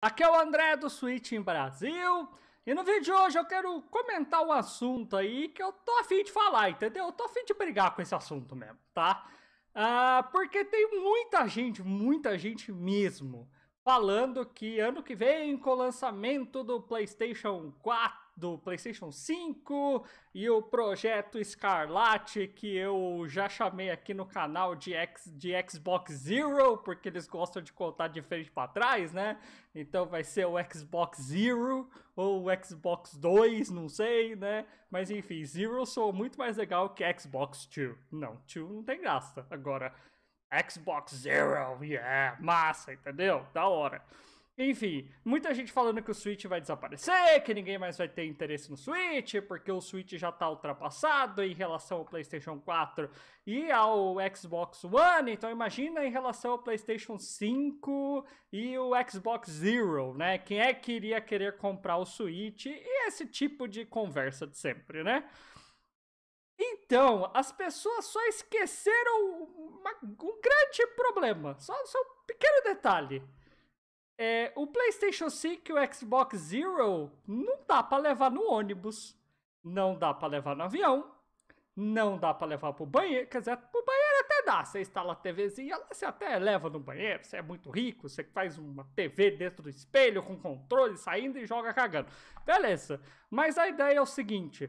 Aqui é o André do Switch em Brasil e no vídeo de hoje eu quero comentar um assunto aí que eu tô afim de falar, entendeu? Eu tô afim de brigar com esse assunto mesmo, tá? Uh, porque tem muita gente, muita gente mesmo, falando que ano que vem, com o lançamento do PlayStation 4, do PlayStation 5 e o projeto Escarlate, que eu já chamei aqui no canal de, X, de Xbox Zero, porque eles gostam de contar de frente para trás, né? Então vai ser o Xbox Zero ou o Xbox 2, não sei, né? Mas enfim, Zero sou muito mais legal que Xbox 2. Não, 2 não tem graça. Agora. Xbox Zero, yeah, massa, entendeu? Da hora. Enfim, muita gente falando que o Switch vai desaparecer, que ninguém mais vai ter interesse no Switch, porque o Switch já tá ultrapassado em relação ao PlayStation 4 e ao Xbox One. Então imagina em relação ao PlayStation 5 e o Xbox Zero, né? Quem é que iria querer comprar o Switch? E esse tipo de conversa de sempre, né? Então, as pessoas só esqueceram uma, um grande problema, só, só um pequeno detalhe é, o PlayStation 5 e o Xbox Zero não dá para levar no ônibus, não dá para levar no avião, não dá para levar pro banheiro. Quer dizer, pro banheiro até dá. Você instala a TVzinha, lá você até leva no banheiro, você é muito rico, você faz uma TV dentro do espelho com controle saindo e joga cagando. Beleza. Mas a ideia é o seguinte: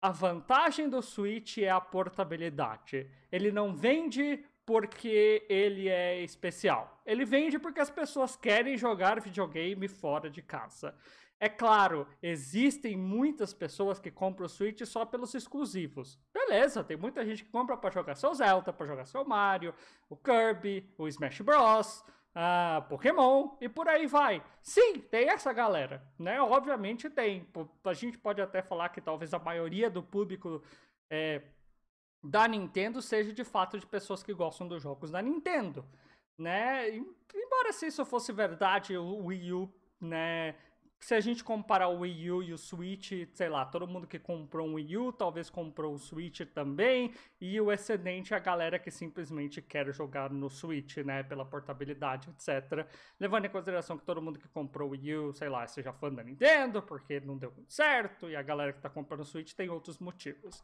a vantagem do Switch é a portabilidade. Ele não vende porque ele é especial. Ele vende porque as pessoas querem jogar videogame fora de casa. É claro, existem muitas pessoas que compram o Switch só pelos exclusivos. Beleza, tem muita gente que compra para jogar seu Zelda, para jogar seu Mario, o Kirby, o Smash Bros, ah, Pokémon e por aí vai. Sim, tem essa galera, né? Obviamente tem. A gente pode até falar que talvez a maioria do público é, da Nintendo seja de fato de pessoas que gostam dos jogos da Nintendo, né? Embora se isso fosse verdade, o Wii U, né? Se a gente comparar o Wii U e o Switch, sei lá, todo mundo que comprou um Wii U talvez comprou o Switch também, e o excedente é a galera que simplesmente quer jogar no Switch, né, pela portabilidade, etc. Levando em consideração que todo mundo que comprou o Wii U, sei lá, seja fã da Nintendo, porque não deu muito certo, e a galera que tá comprando o Switch tem outros motivos.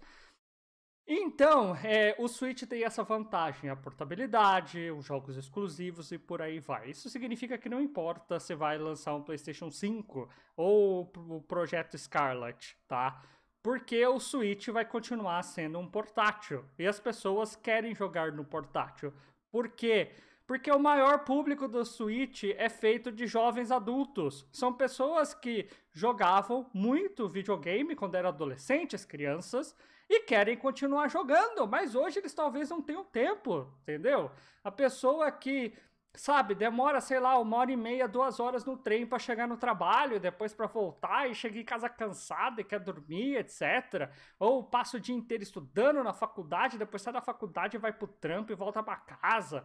Então, é, o Switch tem essa vantagem, a portabilidade, os jogos exclusivos e por aí vai. Isso significa que não importa se vai lançar um PlayStation 5 ou o projeto Scarlet, tá? Porque o Switch vai continuar sendo um portátil e as pessoas querem jogar no portátil. Porque quê? Porque o maior público do Switch é feito de jovens adultos. São pessoas que jogavam muito videogame quando eram adolescentes, crianças, e querem continuar jogando, mas hoje eles talvez não tenham tempo, entendeu? A pessoa que sabe, demora, sei lá, uma hora e meia, duas horas no trem para chegar no trabalho, depois para voltar e chega em casa cansada e quer dormir, etc. Ou passa o dia inteiro estudando na faculdade, depois sai da faculdade e vai pro trampo e volta para casa.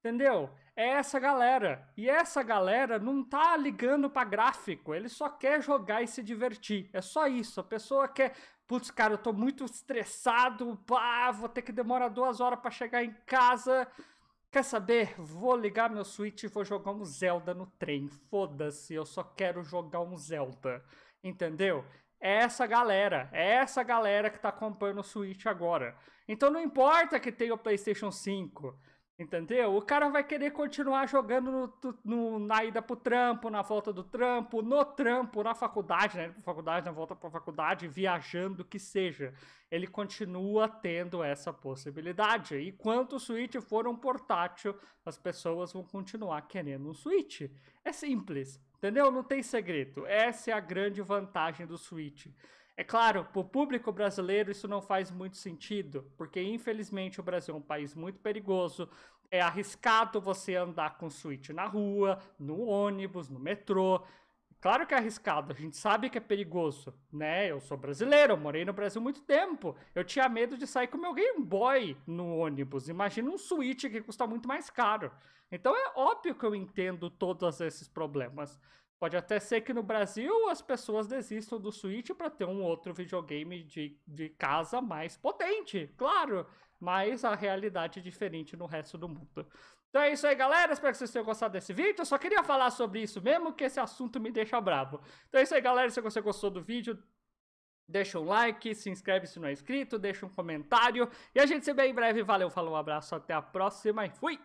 Entendeu? É essa galera. E essa galera não tá ligando para gráfico, ele só quer jogar e se divertir. É só isso. A pessoa quer, putz, cara, eu tô muito estressado, pá, vou ter que demorar duas horas para chegar em casa. Quer saber? Vou ligar meu Switch e vou jogar um Zelda no trem. Foda-se, eu só quero jogar um Zelda. Entendeu? É essa galera, é essa galera que tá comprando o Switch agora. Então não importa que tenha o PlayStation 5. Entendeu? O cara vai querer continuar jogando no, no, na ida pro trampo, na volta do trampo, no trampo, na faculdade, na né? faculdade, na volta pra faculdade, viajando, o que seja. Ele continua tendo essa possibilidade. E quanto o Switch for um portátil, as pessoas vão continuar querendo um Switch. É simples, entendeu? Não tem segredo. Essa é a grande vantagem do Switch. É claro, para o público brasileiro isso não faz muito sentido, porque infelizmente o Brasil é um país muito perigoso, é arriscado você andar com suíte na rua, no ônibus, no metrô. Claro que é arriscado, a gente sabe que é perigoso, né? Eu sou brasileiro, eu morei no Brasil muito tempo. Eu tinha medo de sair com meu Game Boy no ônibus. Imagina um suíte que custa muito mais caro. Então é óbvio que eu entendo todos esses problemas. Pode até ser que no Brasil as pessoas desistam do Switch para ter um outro videogame de, de casa mais potente, claro, mas a realidade é diferente no resto do mundo. Então é isso aí, galera. Espero que vocês tenham gostado desse vídeo. Eu só queria falar sobre isso mesmo, que esse assunto me deixa bravo. Então é isso aí, galera. Se você gostou do vídeo, deixa um like, se inscreve se não é inscrito, deixa um comentário. E a gente se vê em breve. Valeu, falou, um abraço, até a próxima e fui!